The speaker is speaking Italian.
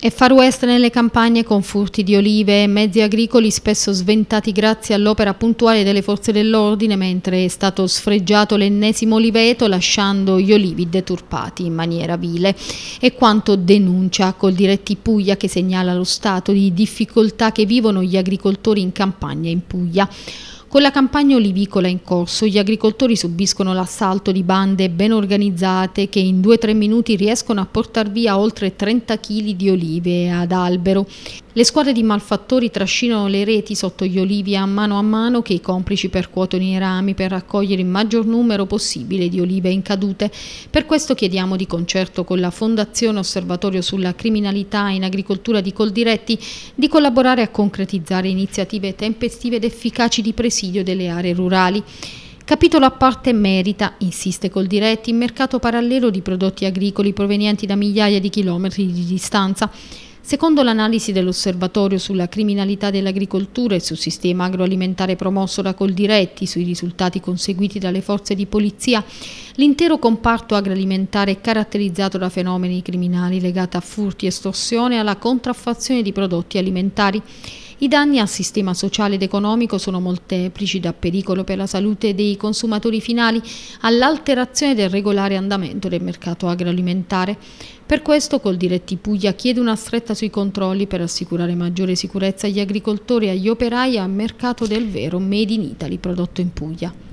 E far west nelle campagne con furti di olive e mezzi agricoli spesso sventati grazie all'opera puntuale delle forze dell'ordine mentre è stato sfregiato l'ennesimo oliveto lasciando gli olivi deturpati in maniera vile. È quanto denuncia col diretti Puglia che segnala lo stato di difficoltà che vivono gli agricoltori in campagna in Puglia. Con la campagna olivicola in corso gli agricoltori subiscono l'assalto di bande ben organizzate che in 2-3 minuti riescono a portare via oltre 30 kg di olive ad albero. Le squadre di malfattori trascinano le reti sotto gli olivi a mano a mano che i complici percuotono i rami per raccogliere il maggior numero possibile di olive incadute. Per questo chiediamo di concerto con la Fondazione Osservatorio sulla Criminalità in Agricoltura di Coldiretti di collaborare a concretizzare iniziative tempestive ed efficaci di presidio delle aree rurali. Capitolo a parte merita, insiste col diretti, il mercato parallelo di prodotti agricoli provenienti da migliaia di chilometri di distanza. Secondo l'analisi dell'Osservatorio sulla criminalità dell'agricoltura e sul sistema agroalimentare promosso da Coldiretti sui risultati conseguiti dalle forze di polizia, l'intero comparto agroalimentare è caratterizzato da fenomeni criminali legati a furti, estorsione e alla contraffazione di prodotti alimentari. I danni al sistema sociale ed economico sono molteplici, da pericolo per la salute dei consumatori finali all'alterazione del regolare andamento del mercato agroalimentare. Per questo col diretti Puglia chiede una stretta sui controlli per assicurare maggiore sicurezza agli agricoltori, e agli operai al mercato del vero Made in Italy prodotto in Puglia.